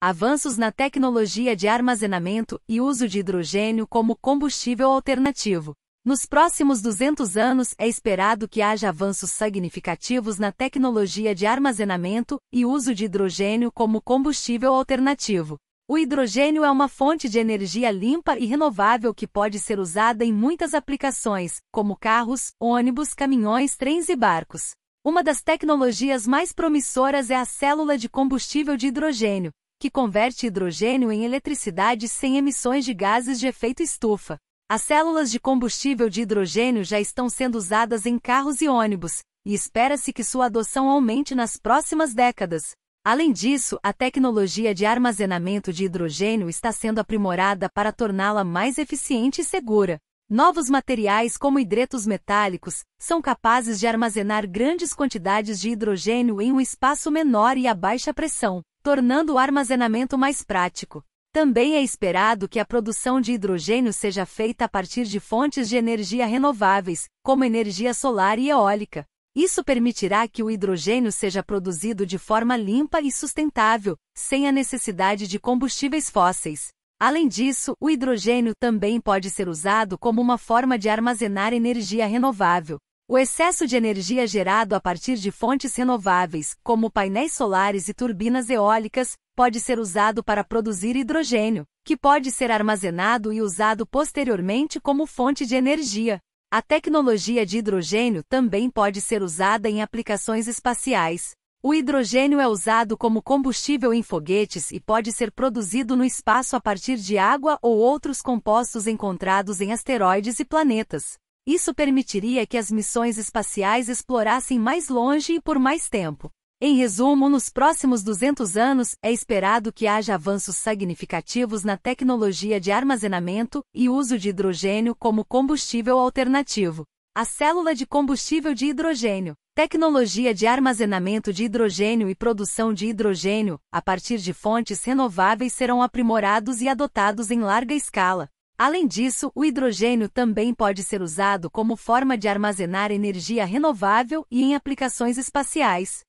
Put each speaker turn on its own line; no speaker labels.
Avanços na tecnologia de armazenamento e uso de hidrogênio como combustível alternativo. Nos próximos 200 anos é esperado que haja avanços significativos na tecnologia de armazenamento e uso de hidrogênio como combustível alternativo. O hidrogênio é uma fonte de energia limpa e renovável que pode ser usada em muitas aplicações, como carros, ônibus, caminhões, trens e barcos. Uma das tecnologias mais promissoras é a célula de combustível de hidrogênio, que converte hidrogênio em eletricidade sem emissões de gases de efeito estufa. As células de combustível de hidrogênio já estão sendo usadas em carros e ônibus, e espera-se que sua adoção aumente nas próximas décadas. Além disso, a tecnologia de armazenamento de hidrogênio está sendo aprimorada para torná-la mais eficiente e segura. Novos materiais como hidretos metálicos são capazes de armazenar grandes quantidades de hidrogênio em um espaço menor e a baixa pressão tornando o armazenamento mais prático. Também é esperado que a produção de hidrogênio seja feita a partir de fontes de energia renováveis, como energia solar e eólica. Isso permitirá que o hidrogênio seja produzido de forma limpa e sustentável, sem a necessidade de combustíveis fósseis. Além disso, o hidrogênio também pode ser usado como uma forma de armazenar energia renovável, o excesso de energia gerado a partir de fontes renováveis, como painéis solares e turbinas eólicas, pode ser usado para produzir hidrogênio, que pode ser armazenado e usado posteriormente como fonte de energia. A tecnologia de hidrogênio também pode ser usada em aplicações espaciais. O hidrogênio é usado como combustível em foguetes e pode ser produzido no espaço a partir de água ou outros compostos encontrados em asteroides e planetas. Isso permitiria que as missões espaciais explorassem mais longe e por mais tempo. Em resumo, nos próximos 200 anos, é esperado que haja avanços significativos na tecnologia de armazenamento e uso de hidrogênio como combustível alternativo. A célula de combustível de hidrogênio, tecnologia de armazenamento de hidrogênio e produção de hidrogênio, a partir de fontes renováveis, serão aprimorados e adotados em larga escala. Além disso, o hidrogênio também pode ser usado como forma de armazenar energia renovável e em aplicações espaciais.